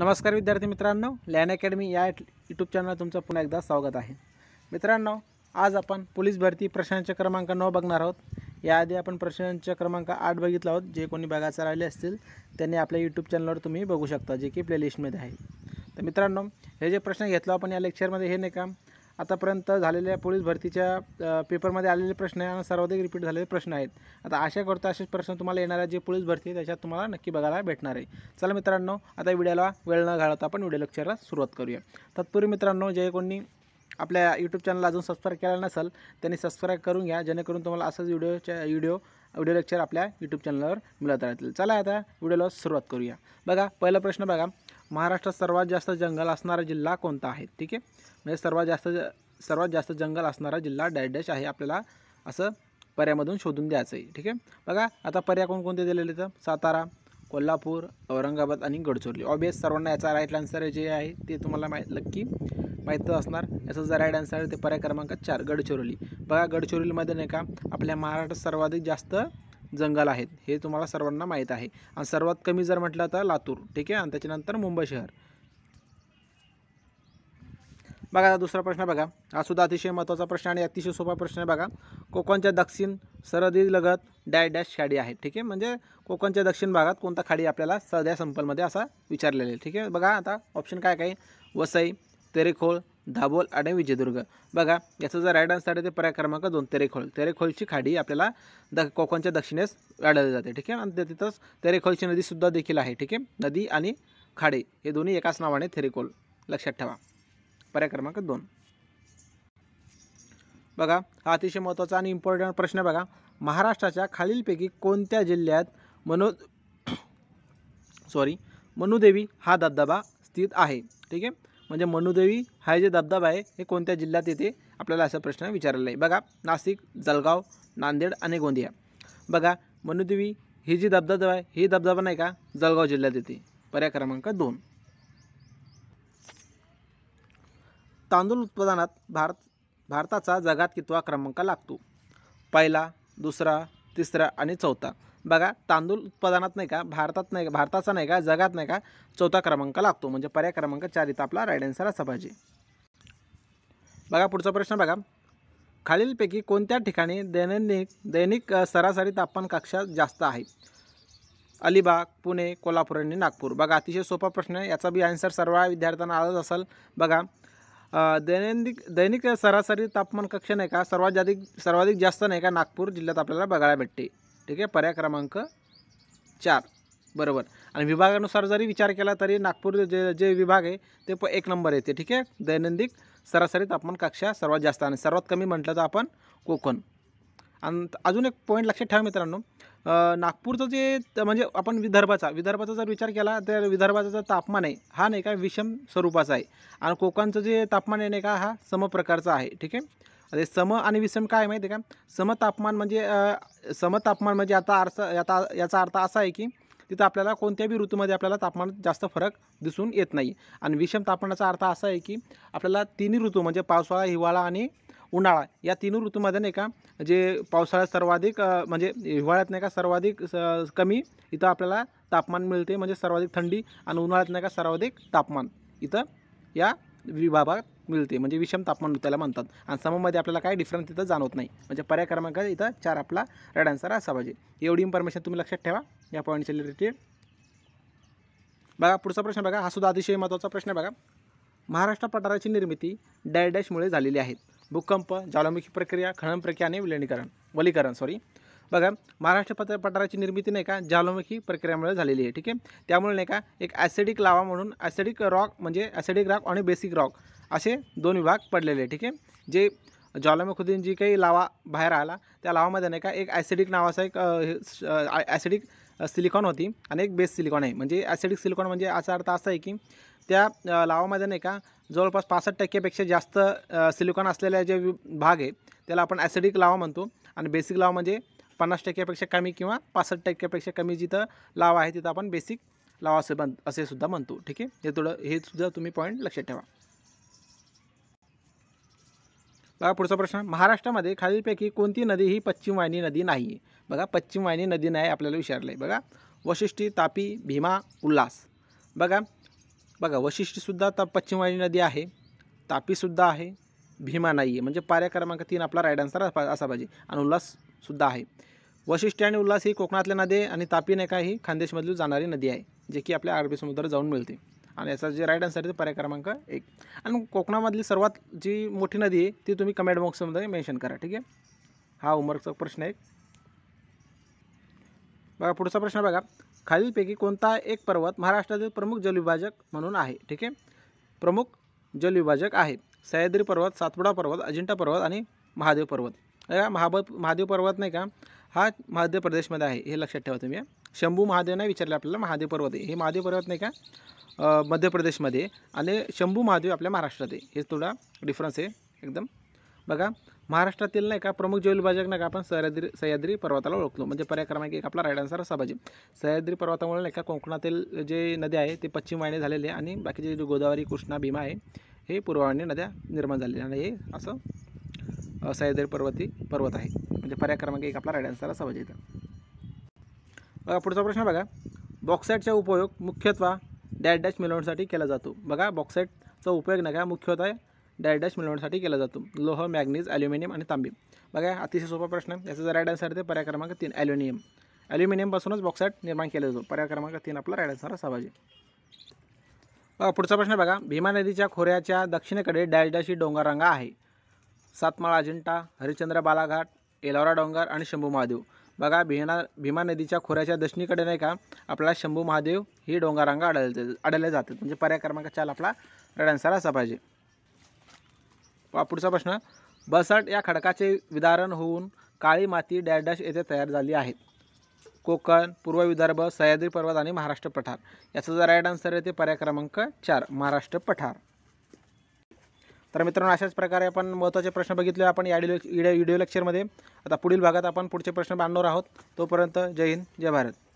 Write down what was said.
नमस्कार विद्यार्थी मित्रांनो लॅन अकॅडमी या यूट्यूब चॅनल तुमचं पुन्हा एकदा स्वागत आहे मित्रांनो आज आपण पोलीस भरती प्रश्नांच्या क्रमांक नऊ बघणार आहोत याआधी आपण प्रश्नांच्या क्रमांक आठ बघितला आहोत जे कोणी बघायचं राहिले असतील त्यांनी आपल्या यूट्यूब चॅनलवर तुम्ही बघू शकता जे की प्लेलिस्टमध्ये आहे तर मित्रांनो हे जे प्रश्न घेतला आपण या लेक्चरमध्ये हे नाही का आतापर्यंत झालेल्या पोलीस भरतीच्या पेपरमध्ये आलेले प्रश्न आहे आणि सर्वाधिक रिपीट झालेले प्रश्न आहेत आता आशा करतो असेच प्रश्न तुम्हाला येणार आहे जे पोलीस भरती आहे त्याच्यात तुम्हाला नक्की बघायला भेटणार आहे चला मित्रांनो आता व्हिडिओला वेळ न घालवता आपण व्हिडिओ लेक्चरला सुरुवात करूया तत्पूर्वी मित्रांनो जे कोणी आपल्या यूट्यूब चॅनलला अजून सबस्क्राईब केला नसेल त्यांनी सबस्क्राईब करून घ्या जेणेकरून तुम्हाला असंच व्हिडिओच्या व्हिडिओ व्हिडिओ लेक्चर आपल्या यूट्यूब चॅनलवर मिळत राहतील चला आता व्हिडिओला सुरुवात करूया बघा पहिला प्रश्न बघा महाराष्ट्रात सर्वात जास्त जंगल असणारा जिल्हा कोणता आहे ठीक आहे म्हणजे सर्वात जास्त सर्वात जास्त जंगल असणारा जिल्हा डॅश आहे आपल्याला असं पर्यामधून शोधून द्यायचं आहे ठीक आहे बघा आता पर्याय कोणकोणते दिलेले तर सातारा कोल्हापूर औरंगाबाद आणि गडचिरोली ऑबियस सर्वांना याचा राईट आन्सर जे आहे ते तुम्हाला माहीत नक्की माहीत असणार याचा जर राईट आन्सर ते पर्याय क्रमांक चार गडचिरोली बघा गडचिरोलीमध्ये नाही का आपल्या महाराष्ट्रात सर्वाधिक जास्त जंगल आहेत हे तुम्हाला सर्वांना माहीत आहे आणि सर्वात कमी जर म्हटलं तर लातूर ठीक आहे आणि त्याच्यानंतर मुंबई शहर बघा आता दुसरा प्रश्न बघा हा सुद्धा अतिशय महत्त्वाचा प्रश्न आणि अतिशय सोपा प्रश्न आहे बघा कोकणच्या दक्षिण लगत डॅश डॅश खाडी आहे ठीक आहे म्हणजे कोकणच्या दक्षिण भागात कोणता खाडी आपल्याला सध्या संपलमध्ये असा विचारलेला आहे ठीक आहे बघा आता ऑप्शन काय काय वसई तेरेखोळ दाभोल आणि विजयदुर्ग बघा याचा जर राईट आन्सर आहे ते पर्याय क्रमांक दोन तेरेखोल तेरेखोलची खाडी आपल्याला द कोकणच्या दक्षिणेस आढळली जाते ठीक आहे आणि तिथंच तेरेखोलची नदीसुद्धा देखील आहे ठीक आहे नदी आणि खाडे हे दोन्ही एकाच नावाने थेरेखोल लक्षात ठेवा पर्याय क्रमांक दोन बघा हा अतिशय महत्त्वाचा आणि इम्पॉर्टंट प्रश्न आहे बघा महाराष्ट्राच्या खालीलपैकी कोणत्या जिल्ह्यात मनो सॉरी मनुदेवी हा धबधबा स्थित आहे ठीक आहे म्हणजे मनुदेवी हा जे धबधबा आहे हे कोणत्या जिल्ह्यात येते आपल्याला असा प्रश्न विचारलेला आहे बघा नाशिक जळगाव नांदेड आणि गोंदिया बघा मनुदेवी ही जी धबधबा आहे ही धबधबा नाही का जळगाव जिल्ह्यात येते पर्याय क्रमांक दोन तांदूळ उत्पादनात भारत भारताचा जगात कितवा क्रमांक लागतो पहिला दुसरा तिसरा आणि चौथा बघा तांदूळ उत्पादनात नाही का भारतात नाही का भारताचा नाही का जगात नाही का चौथा क्रमांक लागतो म्हणजे पर्याय क्रमांक चार इथं आपला राईट आन्सर असा पाहिजे बघा पुढचा प्रश्न बघा खालीलपैकी कोणत्या ठिकाणी दैनंदिन दैनिक सरासरी तापमान कक्षा जास्त आहे अलिबाग पुणे कोल्हापूर आणि नागपूर बघा अतिशय सोपा प्रश्न आहे याचा बी आन्सर सर्व विद्यार्थ्यांना आलाच असेल बघा दैनंदिक दैनिक सरासरी तापमान कक्षा नाही का सर्वात जाधिक सर्वाधिक जास्त नाही का नागपूर जिल्ह्यात आपल्याला बघायला भेटते ठीक आहे पर्याय क्रमांक चार बरोबर आणि विभागानुसार जरी विचार केला तरी नागपूर जे जे विभाग आहे ते प एक नंबर येते ठीक आहे दैनंदिक सरासरी तापमान कक्षा सर्वात जास्त आणि सर्वात कमी म्हटलं तर आपण कोकण आणि अजून एक पॉईंट लक्षात ठेवा मित्रांनो नागपूरचं जे म्हणजे आपण विदर्भाचा विदर्भाचा जर विचार केला तर विदर्भाचा जर तापमान आहे हा नाही का विषम स्वरूपाचा आहे आणि कोकणचं जे तापमान आहे नाही का हा समप्रकारचा आहे ठीक आहे अरे सम आणि विषम काय माहिती आहे का समतापमान म्हणजे समतापमान म्हणजे आता अर्थ याचा याचा अर्थ असा आहे की तिथं आपल्याला कोणत्याही ऋतूमध्ये आपल्याला तापमानात जास्त फरक दिसून येत नाही आणि विषम तापमानाचा अर्थ असा आहे की आपल्याला तिन्ही ऋतू म्हणजे पावसाळा हिवाळा आणि उन्हाळा या तिन्ही ऋतूमध्ये नाही का जे पावसाळ्यात सर्वाधिक म्हणजे हिवाळ्यात नाही का सर्वाधिक स कमी इथं आपल्याला तापमान मिळते म्हणजे सर्वाधिक थंडी आणि उन्हाळ्यात नाही का सर्वाधिक तापमान इथं या विभागात मिळते म्हणजे विषम तापमान त्याला म्हणतात आणि सममध्ये आपल्याला काय डिफरन्स तिथं जाणवत नाही म्हणजे पर्याय क्रमांक इथं चार आपला रेड आन्सर असा पाहिजे एवढी इन्फॉर्मेशन तुम्ही लक्षात ठेवा या पॉईंटच्या रिलेटेड बघा पुढचा प्रश्न बघा हा सुद्धा अतिशय महत्त्वाचा प्रश्न बघा महाराष्ट्र पठाराची निर्मिती डॅडॅशमुळे झालेली आहे भूकंप ज्वालामुखी प्रक्रिया खनन प्रक्रिया आणि विलिनीकरण वलीकरण सॉरी बघा महाराष्ट्र पत्र पठाराची निर्मिती नाही का ज्वालामुखी प्रक्रियामुळे झालेली आहे ठीक आहे त्यामुळे नाही का एक ॲसिडिक लावा म्हणून ॲसिडिक रॉक म्हणजे ॲसिडिक रॉक आणि बेसिक रॉक असे दोन विभाग पडलेले ठीक आहे जे ज्वालामुखीतून जी काही लावा बाहेर आला त्या लावामध्ये नाही का एक ॲसिडिक नावाचा एक ॲसिडिक सिलिकॉन होती आणि एक बेस सिलिकॉन आहे म्हणजे ॲसिडिक सिलिकॉन म्हणजे याचा अर्थ असा आहे की त्या लावामध्ये नाही का जवळपास पासष्ट टक्क्यापेक्षा जास्त सिलिकॉन असलेल्या जे भाग आहे त्याला आपण ॲसिडिक लावा म्हणतो आणि बेसिक लावा म्हणजे पन्नास टक्क्यापेक्षा कमी किंवा पासष्ट टक्क्यापेक्षा कमी जिथं लावा आहे तिथं आपण बेसिक लावा असे बन असे सुद्धा म्हणतो ठीक आहे हे थोडं हे सुद्धा तुम्ही पॉईंट लक्षात ठेवा बघा पुढचा प्रश्न महाराष्ट्रामध्ये खालीलपैकी कोणती नदी ही पश्चिम वाहिनी नदी नाही बघा पश्चिमवाहिनी नदी नाही आपल्याला विचारलं आहे बघा वशिष्ठी तापी भीमा उल्हास बघा बघा वशिष्ठीसुद्धा ता पश्चिम वाहिनी नदी आहे तापीसुद्धा आहे भीमा नाही आहे म्हणजे पार्या क्रमांक तीन आपला राईट आन्सर असा पाहिजे आणि उल्हाससुद्धा आहे वशिष्ठी आणि उल्हास ही कोकणातल्या नदी आहे आणि तापी नाही का ही खानदेशमधली जाणारी नदी आहे जे की आपल्या अरबी समुद्रात जाऊन मिळते आणि याचा जे राईट आन्सर आहे ते पर्याय क्रमांक एक आणि कोकणामधली सर्वात जी मोठी नदी आहे ती तुम्ही कमेंट बॉक्समध्ये मेन्शन करा ठीक आहे हा उमरचा प्रश्न एक बघा पुढचा प्रश्न बघा खालीलपैकी कोणता एक पर्वत महाराष्ट्रातील प्रमुख जलविभाजक म्हणून आहे ठीक आहे प्रमुख जलविभाजक आहे सह्याद्री पर्वत सातपुडा पर्वत अजिंठा पर्वत आणि महादेव पर्वत महाब महादेव पर्वत नाही का हा मध्य प्रदेशमध्ये आहे हे लक्षात ठेवा तुम्ही शंभू महादेव नाही विचारले आपल्याला महादेव पर्वत आहे हे महादेव पर्वत नाही का मध्य प्रदेशमध्ये आणि शंभू महादेव आपल्या महाराष्ट्रात आहे हे थोडा डिफरन्स आहे एकदम बघा महाराष्ट्रातील नाही का प्रमुख ज्वेलबाजक नाही का आपण सह्याद्री सह्याद्री पर्वताला ओळखलो म्हणजे पर्याक्रमाक एक आपला राईट आन्सर असा सह्याद्री पर्वतामुळे नाही का कोकणातील जे नद्या आहे ते पश्चिम वाहिनी झालेले आहे आणि बाकीचे जे गोदावरी कृष्णा भीमा आहे हे पूर्ववाहिनी नद्या निर्माण झालेल्या आणि हे असं सह्याद्री पर्वती पर्वत आहे म्हणजे पर्याक्रमाक एक आपला राईट आन्सर असा बघा पुढचा प्रश्न बघा बॉक्साईटचा उपयोग मुख्यत्वा डॅश डॅश मिळवण्यासाठी केला जातो बघा बॉक्साईटचा उपयोग नका मुख्यतः डॅश डॅश मिळवण्यासाठी केला जातो लोह मॅग्नीज ॲल्युमिनियम आणि तांबी बघा अतिशय सोपा प्रश्न याचा जर राईट आन्सर ते पर्याय क्रमांक तीन ॲल्युमिनियम ॲल्युमिनियमपासूनच बॉक्साईट निर्माण केला जातो पर्याय क्रमांक तीन आपला राईट आन्सर पाहिजे बघा पुढचा प्रश्न बघा भीमा नदीच्या खोऱ्याच्या दक्षिणेकडे डॅश डॅश ही डोंगररांगा आहे सातमाळा अजिंठा हरिश्चंद्र बालाघाट एलोरा डोंगर आणि शंभू महादेव बघा भीमा भीमा नदीच्या खोऱ्याच्या दक्षिणीकडे नाही का आपला शंभू महादेव ही डोंगरांगा आढळते आढळले जातात म्हणजे पर्याय क्रमांक चार आपला राईट आन्सर असा पाहिजे पुढचा प्रश्न बसट या खडकाचे विदारण होऊन काळी माती डॅश येथे तयार झाली आहे कोकण पूर्व विदर्भ सह्याद्री पर्वत आणि महाराष्ट्र पठार याचा जर राईट आन्सर येते पर्याय क्रमांक चार महाराष्ट्र पठार तर मित्रांनो अशाच प्रकारे आपण महत्त्वाचे प्रश्न बघितले आपण या व्हिडिओ व्हिडिओ लेक्चरमध्ये आता पुढील भागात आपण पुढचे प्रश्न बांधणार आहोत तोपर्यंत जय हिंद जय भारत